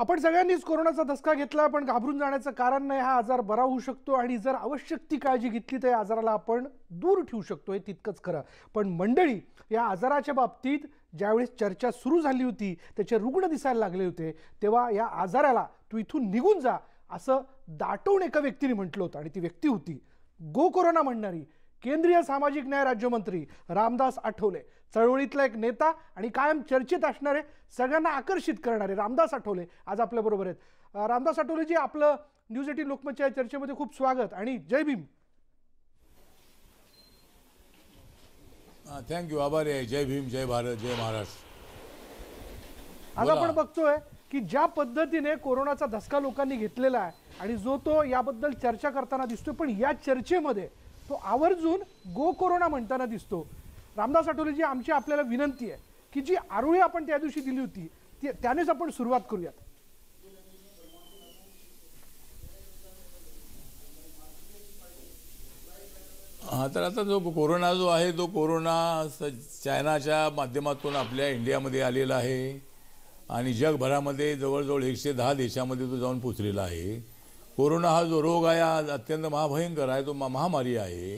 आपण सगळ्यांनीच कोरोनाचा धसका घेतला पण घाबरून जाण्याचं कारण नाही हा आजार बरा होऊ शकतो आणि जर आवश्यक ती काळजी घेतली तर या आजाराला आपण दूर ठेवू शकतो हे तितकंच खरं पण मंडळी या आजाराच्या बाबतीत ज्यावेळेस चर्चा सुरू झाली होती त्याचे रुग्ण दिसायला लागले होते तेव्हा या आजाराला तू इथून निघून जा असं दाटवून एका व्यक्तीने म्हटलं होतं आणि ती व्यक्ती होती गो कोरोना म्हणणारी केंद्रीय सामाजिक न्याय राज्यमंत्री रामदास आठवले चळवळीतला एक नेता आणि कायम चर्चेत असणारे सगळ्यांना आकर्षित करणारे रामदास आठवले आज आपल्याबरोबर आहेत रामदास आठवले जी आपलं न्यूज एटीन लोकमतच्या चर्चेमध्ये खूप स्वागत आणि जय भीम थँक्यू आभारी आहे जय भीम जय भारत जय महाराष्ट्र आज आपण बघतोय की ज्या पद्धतीने कोरोनाचा धसका लोकांनी घेतलेला आहे आणि जो तो याबद्दल चर्चा करताना दिसतोय पण या चर्चेमध्ये तो आवर्जून गो कोरोना म्हणताना दिसतो रामदास आठवलेजी आमची आपल्याला विनंती आहे की जी आरोळी आपण त्या दिवशी दिली होती ती त्यानेच आपण सुरुवात करूयात हा तर आता जो कोरोना जो आहे तो कोरोना चायनाच्या माध्यमातून आपल्या इंडियामध्ये आलेला आहे आणि जगभरामध्ये जवळजवळ एकशे दहा देशामध्ये तो जाऊन पोचलेला आहे कोरोना हा जो रोग आहे आज अत्यंत महाभयंकर आहे तो महामारी आहे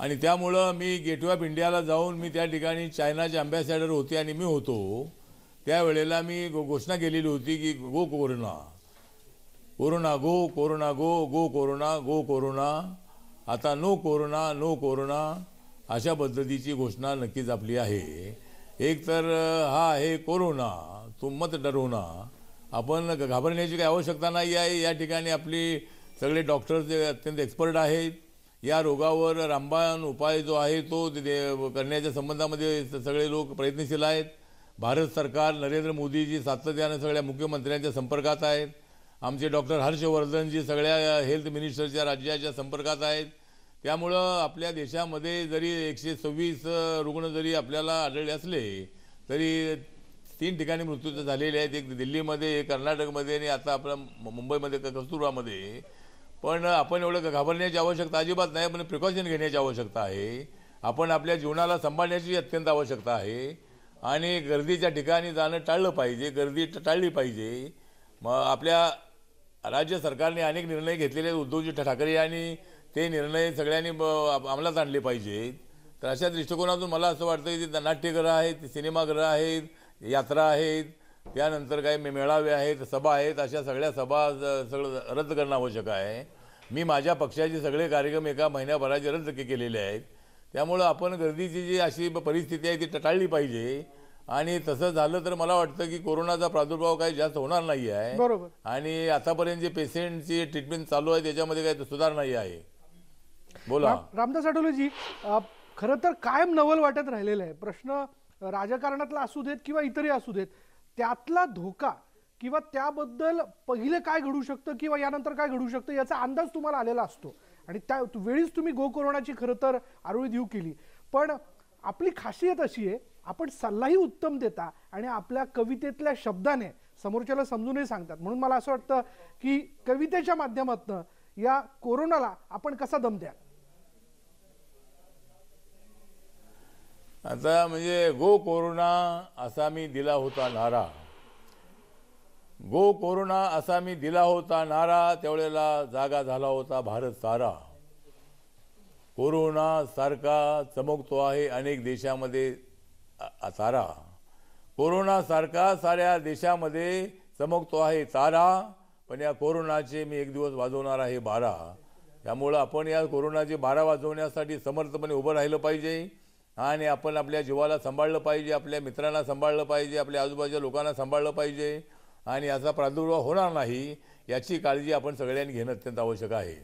आणि त्यामुळं मी गेटवे ऑफ इंडियाला जाऊन मी त्या ठिकाणी चायनाचे अँबॅसॅडर होते आणि मी होतो त्यावेळेला मी गो घोषणा केलेली होती की go corona corona go corona go go corona go corona आता नो कोरोना नो कोरोना अशा पद्धतीची घोषणा नक्कीच आपली आहे एक तर हा आहे कोरोना तो मत आपण घाबरण्याची काही आवश्यकता नाही आहे या ठिकाणी आपली सगळे डॉक्टर्स जे अत्यंत एक्सपर्ट आहेत या रोगावर रामबाण उपाय जो आहे तो करण्याच्या संबंधामध्ये सगळे लोक प्रयत्नशील आहेत भारत सरकार नरेंद्र मोदीजी सातत्यानं सगळ्या मुख्यमंत्र्यांच्या संपर्कात आहेत आमचे डॉक्टर हर्षवर्धनजी सगळ्या हेल्थ मिनिस्टरच्या राज्याच्या संपर्कात आहेत त्यामुळं आपल्या देशामध्ये जरी एकशे सव्वीस रुग्ण जरी आपल्याला आढळले असले तरी तीन ठिकाणी मृत्यू झालेले आहेत एक दिल्लीमध्ये कर्नाटकमध्ये आणि आता आपल्या मुंबईमध्ये कस्तुरबामध्ये पण आपण एवढं घाबरण्याची आवश्यकता अजिबात नाही पण प्रिकॉशन घेण्याची आवश्यकता आहे आपण आपल्या जीवनाला सांभाळण्याची अत्यंत आवश्यकता आहे आणि गर्दीच्या ठिकाणी जाणं टाळलं पाहिजे गर्दी टाळली पाहिजे मग आपल्या राज्य सरकारने अनेक निर्णय घेतलेले आहेत उद्धवजी ठाकरे यांनी ते निर्णय सगळ्यांनी अंमलात आणले पाहिजेत तर अशा दृष्टिकोनातून मला असं वाटतं की नाट्यगृह आहेत सिनेमागृह आहेत यात्रा आहेत त्यानंतर काही मेळावे आहेत सभा आहेत अशा सगळ्या सभा सगळं रद्द करणं आवश्यक आहे मी माझ्या पक्षाचे सगळे कार्यक्रम एका महिन्याभराचे रद्द केलेले आहेत त्यामुळं आपण गर्दीची जी अशी परिस्थिती आहे ती टटाळली पाहिजे आणि तसं झालं तर मला वाटतं की कोरोनाचा प्रादुर्भाव काही जास्त होणार नाही आहे बरोबर आणि आतापर्यंत जे पेशंटची ट्रीटमेंट चालू आहे त्याच्यामध्ये काही सुधार नाही आहे बोला रामदास आठवलेजी खरं तर कायम नवल वाटत राहिलेलं आहे प्रश्न राजकारणातला असू देत किंवा इतरही असू देत त्यातला धोका किंवा त्याबद्दल पहिलं काय घडू शकतं किंवा यानंतर काय घडू शकतं याचा अंदाज तुम्हाला आलेला असतो आणि त्या वेळीच तुम्ही गो कोरोनाची खरं तर आरोळी देऊ केली पण आपली खासियत अशी आहे आपण सल्लाही उत्तम देता आणि आपल्या कवितेतल्या शब्दाने समोरच्याला समजूनही सांगतात म्हणून मला असं वाटतं की कवितेच्या माध्यमातून या कोरोनाला आपण कसा दम द्याल आता म्हणजे गो कोरोना असा मी दिला होता नारा गो कोरोना असा मी दिला होता नारा त्यावेळेला जागा झाला होता भारत सारा कोरोना सारखा चमकतो आहे अनेक देशामध्ये सारा कोरोना सारखा साऱ्या देशामध्ये चमकतो आहे तारा पण या कोरोनाचे मी एक दिवस वाजवणार आहे बारा त्यामुळं आपण या कोरोनाचे बारा वाजवण्यासाठी समर्थपणे उभं राहिलं पाहिजे आणि आपण आपल्या जीवाला सांभाळलं पाहिजे आपल्या मित्रांना सांभाळलं पाहिजे आपल्या आजूबाजूच्या लोकांना सांभाळलं पाहिजे आणि याचा प्रादुर्भाव होणार नाही याची काळजी आपण सगळ्यांनी घेणं अत्यंत आवश्यक आहे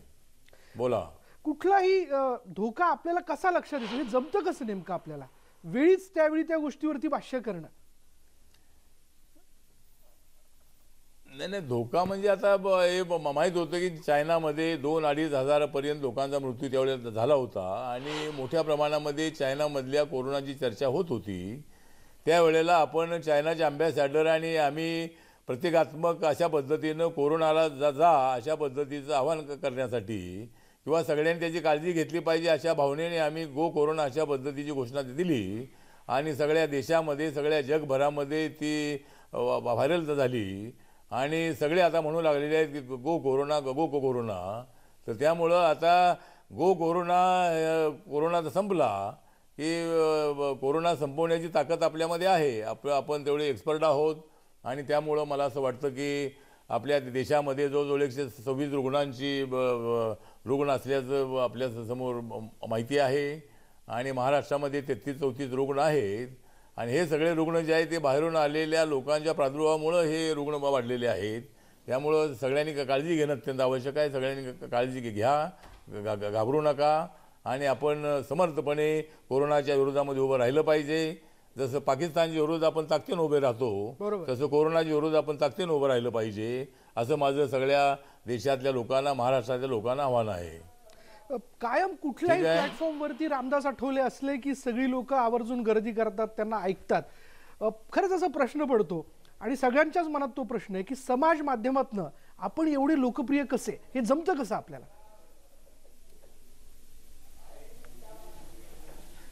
बोला कुठलाही धोका आपल्याला कसा लक्षात येतो हे जमतं कसं नेमकं आपल्याला वेळीच त्यावेळी त्या गोष्टीवरती भाष्य करणं नाही नाही धोका म्हणजे आता हे माहीत होतं की चायनामध्ये दोन अडीच हजारापर्यंत लोकांचा मृत्यू त्यावेळेस झाला होता आणि मोठ्या प्रमाणामध्ये चायनामधल्या कोरोनाची चर्चा होत होती त्यावेळेला आपण चायनाचे अँबॅसॅडर आणि आम्ही प्रतिकात्मक अशा पद्धतीनं कोरोनाला जा जा अशा पद्धतीचं आव्हान करण्यासाठी किंवा सगळ्यांनी त्याची काळजी घेतली पाहिजे अशा भावनेने आम्ही गो कोरोना अशा पद्धतीची घोषणा दिली आणि सगळ्या देशामध्ये सगळ्या जगभरामध्ये ती व्हायरल झाली आणि सगळे आता म्हणू लागलेले आहेत की गो कोरोना गो को कोरोना तर त्यामुळं आता गो कोरोना कोरोना तर संपला की कोरोना संपवण्याची ताकद आपल्यामध्ये आहे आप आपण तेवढे एक्सपर्ट आहोत आणि त्यामुळं मला असं वाटतं की आपल्या देशामध्ये जवळजवळ एकशे सव्वीस रुग्णांची रुग्ण असल्याचं आपल्या समोर माहिती आहे आणि महाराष्ट्रामध्ये तेहतीस चौतीस रुग्ण आहेत आणि हे सगळे रुग्ण जे आहेत ते बाहेरून आलेल्या लोकांच्या प्रादुर्भावामुळं हे रुग्ण वाढलेले आहेत त्यामुळं सगळ्यांनी काळजी घेणं अत्यंत आवश्यक आहे सगळ्यांनी काळजी घ्या घाबरू नका आणि आपण समर्थपणे कोरोनाच्या विरोधामध्ये उभं राहिलं पाहिजे जसं पाकिस्तानच्या विरोध आपण ताकतीनं उभे राहतो तसं कोरोनाच्या विरोध आपण ताकतीनं उभं राहिलं पाहिजे असं माझं सगळ्या देशातल्या लोकांना महाराष्ट्रातल्या लोकांना आव्हान आहे कायम कुठल्याही प्लॅटफॉर्म वरती रामदास आठवले असले की सगळी लोक आवर्जून गर्दी करतात त्यांना ऐकतात खरंच असा प्रश्न पडतो आणि सगळ्यांच्याच मनात तो प्रश्न आहे की समाज माध्यमातनं आपण एवढे लोकप्रिय कसे हे जमतं कसं आपल्याला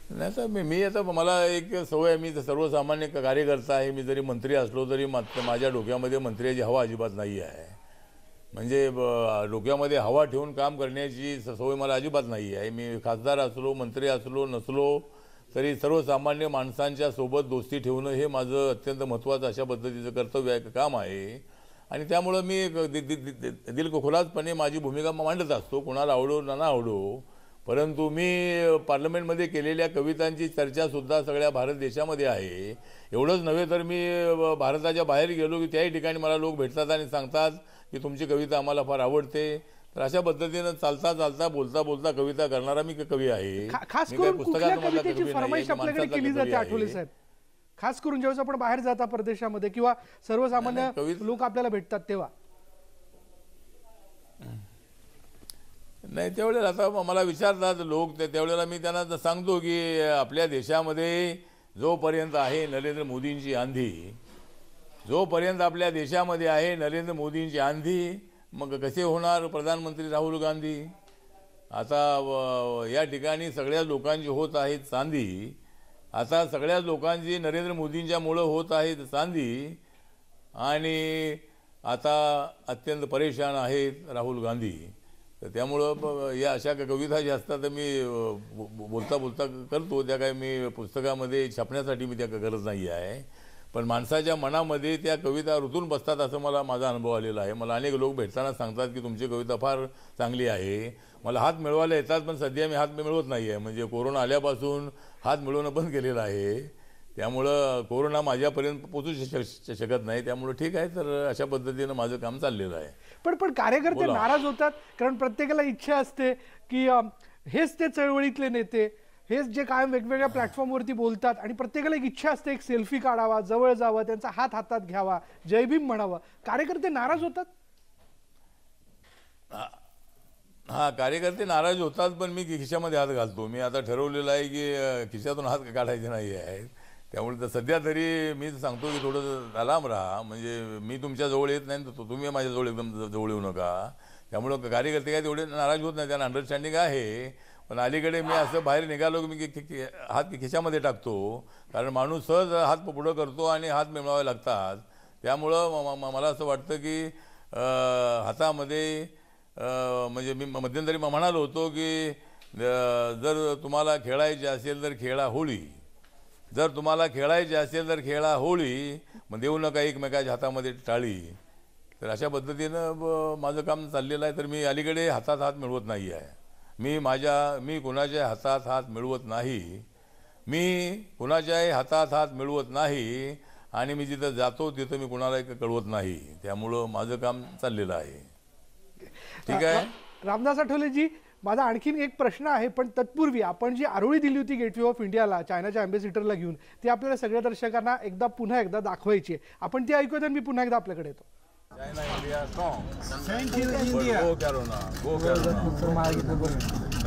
नाही मी आता मला एक सवय मी सर्वसामान्य कार्यकर्ता आहे मी जरी मंत्री असलो तरी माझ्या डोक्यामध्ये मंत्र्याची हवा अजिबात नाही आहे म्हणजे डोक्यामध्ये हवा ठेवून काम करण्याची सवय मला अजिबात नाही आहे मी खासदार असलो मंत्री असलो नसलो तरी सर्वसामान्य माणसांच्या सोबत दोस्ती ठेवणं हे माझं अत्यंत महत्त्वाचं अशा पद्धतीचं कर्तव्य आहे काम आहे आणि त्यामुळं मी दि दि दि माझी भूमिका मांडत असतो कोणाला आवडो ना ना आवडो परंतु मी पार्लमेंटमध्ये केलेल्या कवितांची चर्चासुद्धा सगळ्या भारत देशामध्ये आहे एवढंच नव्हे तर मी भारताच्या बाहेर गेलो की त्याही ठिकाणी मला लोक भेटतात आणि सांगतात की तुमची कविता आम्हाला फार आवडते तर अशा पद्धतीनं चालता चालता बोलता बोलता कविता करणारा मी कवी आहे खास करून खास करून जेव्हा आपण बाहेर जाता परदेशामध्ये किंवा सर्वसामान्य लोक आपल्याला भेटतात तेव्हा नाही त्यावेळेला आता मला विचारतात लोक त्यावेळेला मी त्यांना सांगतो की आपल्या देशामध्ये जोपर्यंत आहे नरेंद्र मोदींची आंधी जोपर्यंत आपल्या देशामध्ये आहे नरेंद्र मोदींची आंधी मग कसे होणार प्रधानमंत्री राहुल गांधी आता या ठिकाणी सगळ्या लोकांची होत आहे चांदी आता सगळ्याच लोकांची नरेंद्र मोदींच्यामुळं होत आहे चांदी आणि आता अत्यंत परेशान आहेत राहुल गांधी तर त्यामुळं या अशा कविता ज्या असतात तर मी बोलता बोलता करतो त्या काय मी पुस्तकामध्ये छापण्यासाठी मी त्या गरज नाही आहे पण माणसाच्या मनामध्ये त्या कविता रुतून बसतात असं मला माझा अनुभव आलेला आहे मला अनेक लोक भेटताना सांगतात की तुमची कविता फार चांगली आहे मला हात मिळवायला येतात पण सध्या मी हात मिळवत नाही आहे म्हणजे कोरोना आल्यापासून हात मिळवणं बंद केलेलं आहे त्यामुळं कोरोना माझ्यापर्यंत पोचू शकत नाही त्यामुळं ठीक आहे तर अशा पद्धतीनं माझं काम चाललेलं आहे पण पण कार्यकर्ते नाराज होतात कारण प्रत्येकाला इच्छा असते की हेच ते चळवळीतले नेते हेच जे कायम वेगवेगळ्या प्लॅटफॉर्मवरती बोलतात आणि प्रत्येकाला एक इच्छा असते एक सेल्फी काढावा जवळ जावं त्यांचा हात हातात घ्यावा जयभीम म्हणावा कार्यकर्ते नाराज होतात हा कार्यकर्ते नाराज होतात पण मी खिशामध्ये हात घालतो मी आता ठरवलेलं आहे की खिशातून हात काढायचे नाही आहेत त्यामुळे तर सध्या तरी मी सांगतो की थोडं लांब राहा म्हणजे मी तुमच्याजवळ येत नाही तर तुम्ही माझ्याजवळ एकदम जवळ येऊ नका त्यामुळं कार्यकर्ते काय तेवढे नाराज होत नाही त्यांना अंडरस्टँडिंग आहे पण अलीकडे मी असं बाहेर निघालो की मी हात खिशामध्ये टाकतो कारण माणूस सहज हात पुढं करतो आणि हात मिळवावे लागतात त्यामुळं मला असं वाटतं की हातामध्ये म्हणजे मी मध्यंतरी म्हणालो होतो की जर तुम्हाला खेळायचे असेल तर खेळा होळी जर तुम्हाला खेळायचे असेल तर खेळा होळी मग देऊ नका एकमेकाच्या हातामध्ये टाळी तर अशा पद्धतीनं माझं काम चाललेलं आहे तर मी अलीकडे हातात हात मिळवत नाही आहे मी माझ्या मी कुणाच्या हातात हात मिळवत नाही मी कुणाच्याही हातात हात मिळवत नाही आणि मी जिथं जातो तिथं मी कुणाला कळवत नाही त्यामुळं माझं काम चाललेलं आहे ठीक आहे रामदास आठवलेजी माझा आणखीन एक प्रश्न आहे पण तत्पूर्वी आपण जी आरोळी दिली होती गेटवे ऑफ इंडियाला चायनाच्या अँबेसिडरला घेऊन ती आपल्याला सगळ्या दर्शकांना एकदा पुन्हा एकदा दाखवायची आहे आपण ती ऐकूया तर मी पुन्हा एकदा आपल्याकडे येतो महा करून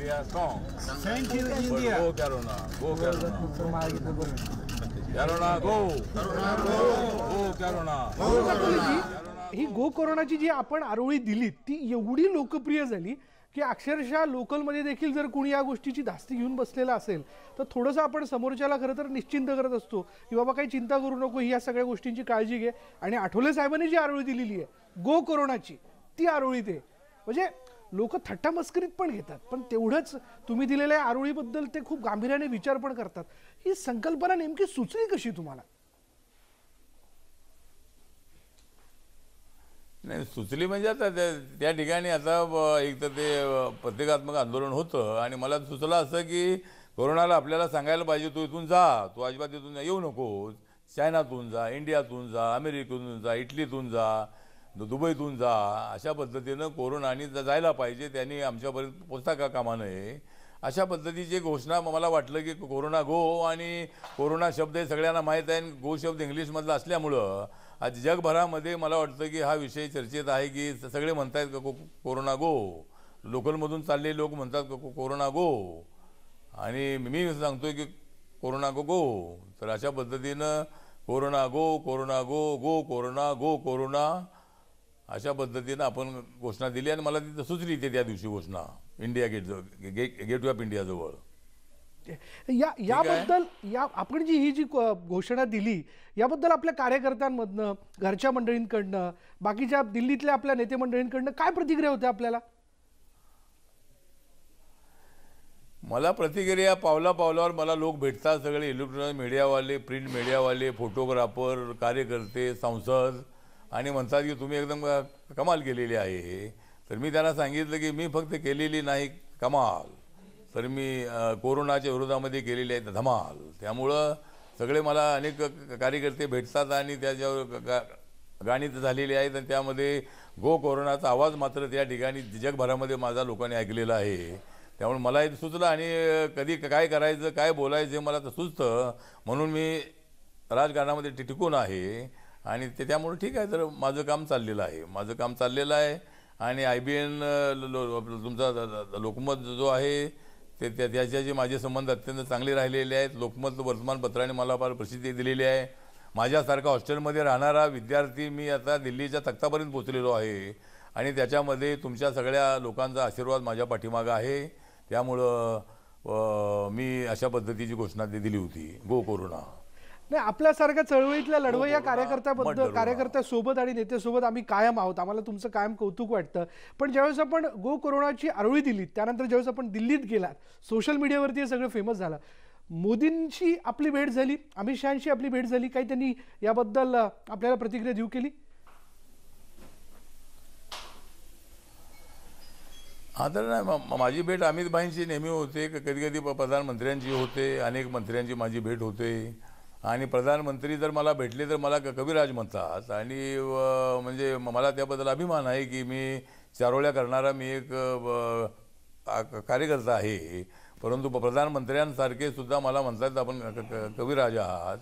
ही गो कोरोनाची जी आपण आरोळी दिली ती एवढी लोकप्रिय झाली की अक्षरशः लोकलमध्ये देखील जर कोणी या गोष्टीची धास्ती घेऊन बसलेला असेल तर थोडंसं आपण समोरच्याला खरं तर निश्चिंत करत असतो की बाबा काही चिंता करू नको ही या सगळ्या गोष्टींची काळजी घे आणि आठवले साहेबांनी जी आरोळी दिलेली आहे गो कोरोनाची ती आरोळी ते म्हणजे लोक थट्टामस्करीत पण घेतात पण तेवढंच तुम्ही दिलेल्या आरोळीबद्दल ते खूप गांभीर्याने विचार पण करतात ही संकल्पना नेमकी सुचली कशी तुम्हाला नाही सुचली म्हणजे आता त्या ठिकाणी आता एक तर ते प्रत्येकात्मक आंदोलन होतं आणि मला सुचलं असं की कोरोनाला आपल्याला सांगायला पाहिजे तू इथून जा तू अजिबात इथून येऊ नकोस चायनातून जा इंडियातून जा अमेरिकेतून जा इटलीतून जा दुबईतून जा अशा पद्धतीनं कोरोनाने जायला पाहिजे त्यांनी आमच्यापर्यंत पोचता का कामा नये अशा पद्धतीची घोषणा मला वाटलं की कोरोना गो आणि कोरोना शब्द हे सगळ्यांना माहीत आहे गो शब्द इंग्लिशमधला असल्यामुळं आज जगभरामध्ये मला वाटतं की हा विषय चर्चेत आहे की सगळे म्हणत आहेत को कोरोना गो लोकलमधून चालले लोक म्हणतात को कोरोना गो आणि मी सांगतोय की कोरोना गो गो तर अशा पद्धतीनं corona go corona go go corona go corona अशा पद्धतीनं आपण घोषणा दिली आणि मला तिथं सुचली ते त्या दिवशी घोषणा इंडिया गेट गे, गेटवे ऑफ इंडियाजवळ या याबद्दल या आपण जी ही जी घोषणा दिली याबद्दल आपल्या कार्यकर्त्यांमधनं घरच्या मंडळींकडनं बाकीच्या दिल्लीतल्या आपल्या नेते मंडळींकडनं काय प्रतिक्रिया होत्या आपल्याला मला प्रतिक्रिया पावला पावलावर मला लोक भेटतात सगळे इलेक्ट्रॉनिक मीडियावाले प्रिंट मीडियावाले फोटोग्राफर कार्यकर्ते संसद आणि म्हणतात की तुम्ही एकदम कमाल केलेली आहे तर मी त्यांना सांगितलं की मी फक्त केलेली नाही कमाल तर मी कोरोनाच्या विरोधामध्ये केलेली आहे धमाल त्यामुळं सगळे मला अनेक कार्यकर्ते भेटतात आणि त्याच्यावर गा तर झालेली आहेत आणि त्यामध्ये गो कोरोनाचा आवाज मात्र त्या ठिकाणी जगभरामध्ये माझा लोकांनी ऐकलेला आहे त्यामुळे मला हे सुचलं आणि कधी काय करायचं काय बोलायचं मला तर सुचतं म्हणून मी राजकारणामध्ये टिकून आहे आणि ते त्यामुळे ठीक आहे तर माझं काम चाललेलं आहे माझं काम चाललेलं आहे आणि आय बी एन लो तुमचा लोकमत जो आहे ते त्या त्याच्याशी माझे संबंध अत्यंत चांगले राहिलेले आहेत लोकमत वर्तमानपत्राने मला फार प्रसिद्धी दिलेली आहे माझ्यासारखा हॉस्टेलमध्ये राहणारा विद्यार्थी मी आता दिल्लीच्या तक्तापर्यंत पोचलेलो आहे आणि त्याच्यामध्ये तुमच्या सगळ्या लोकांचा आशीर्वाद माझ्या पाठीमागं आहे त्यामुळं मी अशा पद्धतीची घोषणा दिली होती गो कोरोना नाही आपल्यासारख्या चळवळीतल्या लढवई हो, या हो, हो. कार्यकर्त्याबद्दल कार्यकर्त्यासोबत आणि नेत्यासोबत आम्ही कायम आहोत आम्हाला तुमचं कायम कौतुक वाटतं पण ज्यावेळेस आपण गो कोरोनाची आरोळी दिली त्यानंतर ज्यावेळेस आपण दिल्लीत गेलात सोशल मीडियावरती हे सगळं फेमस झालं मोदींशी आपली भेट झाली अमित शहाशी आपली भेट झाली काही त्यांनी याबद्दल आपल्याला प्रतिक्रिया देऊ केली तर नाही माझी भेट अमित भाईंची नेहमी होते कधी कधी प्रधानमंत्र्यांची होते अनेक मंत्र्यांची माझी भेट होते आणि प्रधानमंत्री जर मला भेटले तर मला कविराज म्हणतात आणि म्हणजे मला त्याबद्दल अभिमान आहे की मी चारोळ्या करणारा मी एक कार्यकर्ता आहे परंतु प्रधानमंत्र्यांसारखे सुद्धा मला म्हणतात आपण कविराज आहात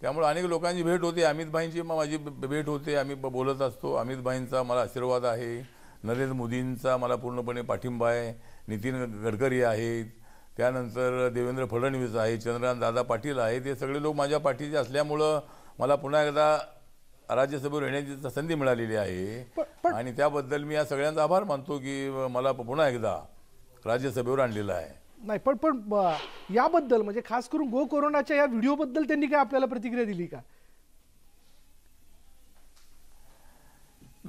त्यामुळे अनेक लोकांची भेट होते अमितभाईंची मग माझी भेट होते आम्ही बोलत असतो भाईंचा मला आशीर्वाद आहे नरेंद्र मोदींचा मला पूर्णपणे पाठिंबा आहे नितीन गडकरी आहेत त्यानंतर देवेंद्र फडणवीस आहे चंद्रकांत दादा पाटील आहेत हे सगळे लोक माझ्या पाठीचे असल्यामुळं मला पुन्हा एकदा राज्यसभेवर येण्याची संधी मिळालेली आहे आणि त्याबद्दल मी या सगळ्यांचा आभार मानतो की मला पुन्हा एकदा राज्यसभेवर आणलेलं आहे नाही पण पण याबद्दल म्हणजे खास करून गो कोरोनाच्या या व्हिडिओबद्दल त्यांनी काय आपल्याला प्रतिक्रिया दिली का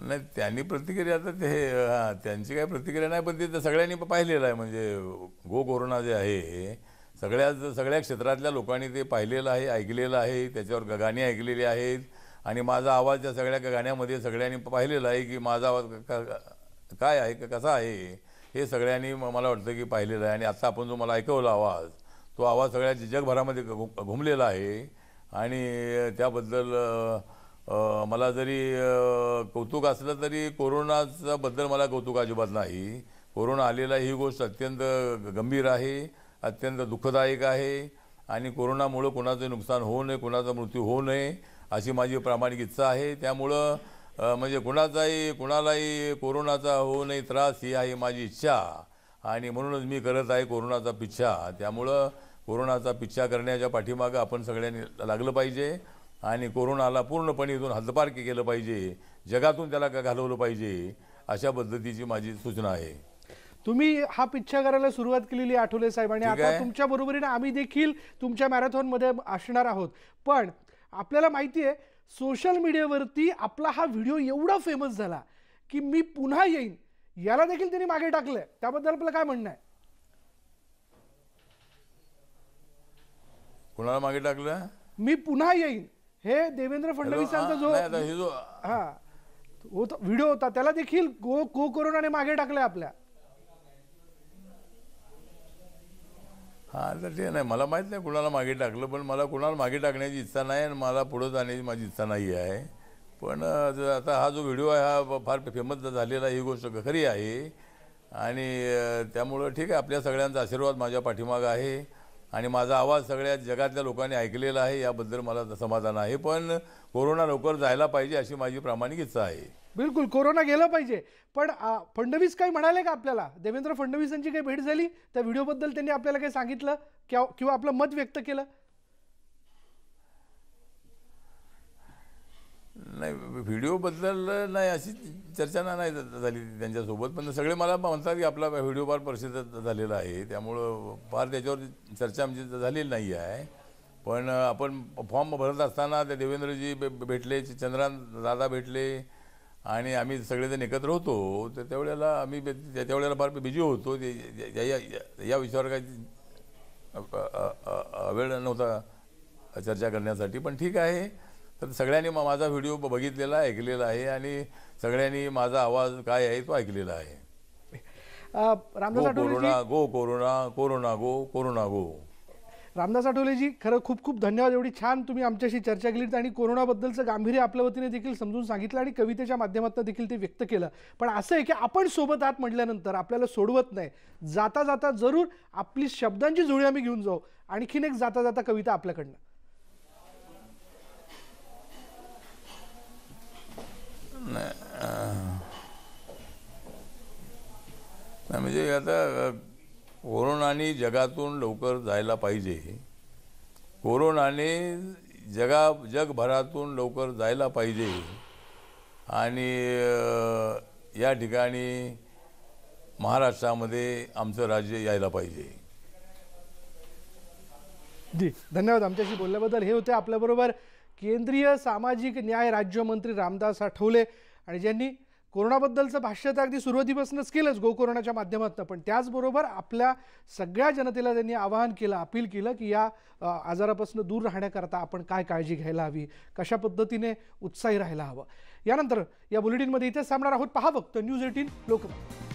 नाही त्यांनी प्रतिक्रिया आता ते हां त्यांची काय प्रतिक्रिया नाही पण ते सगळ्यांनी पाहिलेलं आहे म्हणजे गो कोरोना जे आहे सगळ्या सगळ्या क्षेत्रातल्या लोकांनी ते पाहिलेलं आहे ऐकलेलं आहे त्याच्यावर गाणी ऐकलेली आहेत आणि माझा आवाज त्या सगळ्या गाण्यामध्ये सगळ्यांनी पाहिलेला आहे की माझा आवाज काय आहे का कसा आहे हे सगळ्यांनी मला वाटतं की पाहिलेलं आहे आणि आत्ता आपण जो मला ऐकवला आवाज तो आवाज सगळ्या जगभरामध्ये घुमलेला आहे आणि त्याबद्दल मला जरी कौतुक असलं तरी कोरोनाच्याबद्दल मला कौतुक अजिबात नाही कोरोना आलेला ही गोष्ट अत्यंत गंभीर आहे अत्यंत दुःखदायक आहे आणि कोरोनामुळं कोणाचं नुकसान होऊ नये कोणाचा मृत्यू होऊ नये अशी माझी प्रामाणिक इच्छा आहे त्यामुळं म्हणजे कोणाचाही कोणालाही कोरोनाचा होऊ नये त्रास ही आहे माझी इच्छा आणि म्हणूनच मी करत आहे कोरोनाचा पिच्छा त्यामुळं कोरोनाचा पिच्छा करण्याच्या पाठीमागं आपण सगळ्यांनी लागलं पाहिजे आणि कोरोनाला पूर्णपणे इथून हद्दपार केलं पाहिजे जगातून त्याला का घालवलं पाहिजे अशा पद्धतीची माझी सूचना आहे तुम्ही हा पिच्छा करायला सुरुवात केलेली आठवले साहेब आणि आता तुमच्या बरोबरीने आम्ही देखील तुमच्या मॅरेथॉन मध्ये असणार आहोत पण आपल्याला माहिती आहे सोशल मीडियावरती आपला हा व्हिडिओ एवढा फेमस झाला की मी पुन्हा येईन याला देखील त्यांनी मागे टाकलंय त्याबद्दल आपलं काय म्हणणं आहे कोणाला मागे टाकलं मी पुन्हा येईन हे देवेंद्र फडणवीसांचा जो हा तो व्हिडिओ होता त्याला देखील को को कोरोनाने मागे टाकले आपल्या हां तर ते नाही मला माहीत नाही कुणाला मागे टाकलं पण मला कुणाला मागे टाकण्याची इच्छा नाही आणि मला पुढं जाण्याची माझी इच्छा नाही आहे पण आता हा जो व्हिडिओ आहे हा फार फेमस झालेला ही गोष्ट खरी आहे आणि त्यामुळं ठीक आहे आपल्या सगळ्यांचा आशीर्वाद माझ्या पाठीमागं आहे आणि माझा आवाज सगळ्या जगातल्या लोकांनी ऐकलेला आहे याबद्दल मला समाधान आहे पण कोरोना लवकर जायला पाहिजे अशी माझी प्रामाणिक इच्छा आहे बिलकुल कोरोना गेला पाहिजे पण फडणवीस काही म्हणाले का आपल्याला देवेंद्र फडणवीसांची काही भेट झाली त्या व्हिडिओबद्दल त्यांनी आपल्याला काही सांगितलं किंवा आपलं मत व्यक्त केलं नाही व्हिडिओबद्दल नाही अशी चर्चा नाही झाली त्यांच्यासोबत पण सगळे मला म्हणतात की आपला व्हिडिओ फार प्रसिद्ध झालेला आहे त्यामुळं फार त्याच्यावर चर्चा म्हणजे झालेली नाही आहे पण आपण फॉर्म भरत असताना ते देवेंद्रजी भेटले चंद्रान दादा भेटले आणि आम्ही सगळेजण एकत्र होतो तर त्यावेळेला आम्ही त्यावेळेला फार बिझी होतो या विषयावर काही वेळ नव्हता चर्चा करण्यासाठी पण ठीक आहे तर सगळ्यांनी माझा व्हिडिओ बघितलेला ऐकलेला आहे आणि सगळ्यांनी माझा आवाज काय आहे तो ऐकलेला आहे Ramdas corona go corona corona go corona go Ramdas आठवलेजी खरं खूप खूप धन्यवाद एवढी छान तुम्ही आमच्याशी चर्चा केलीत आणि कोरोनाबद्दलचं गांभीर्य आपल्या वतीने देखील समजून सांगितलं आणि कवितेच्या माध्यमातून देखील ते व्यक्त केलं पण असं आहे की आपण सोबत आत म्हटल्यानंतर आपल्याला सोडवत नाही जाता जाता जरूर आपली शब्दांची जुळी आम्ही घेऊन जाऊ आणखीन एक जाता जाता कविता आपल्याकडनं नाही म्हणजे आता कोरोनाने जगातून लवकर जायला पाहिजे कोरोनाने जगा जगभरातून लवकर जायला पाहिजे आणि या ठिकाणी महाराष्ट्रामध्ये आमचं राज्य यायला पाहिजे जी धन्यवाद आमच्याशी बोलल्याबद्दल हे होते आपल्याबरोबर केंद्रीय सामाजिक न्याय राज्यमंत्री रामदास आठवले आणि ज्यांनी कोरोनाबद्दलचं भाष्य तर अगदी सुरुवातीपासूनच केलंच गो कोरोनाच्या माध्यमातून पण त्याचबरोबर आपल्या सगळ्या जनतेला त्यांनी आवाहन केलं अपील केलं की या आजारापासून दूर राहण्याकरता आपण काय काळजी घ्यायला हवी कशा पद्धतीने उत्साही राहायला हवं यानंतर या बुलेटिनमध्ये इथेच सांगणार आहोत पहा फक्त न्यूज एटीन लोकमत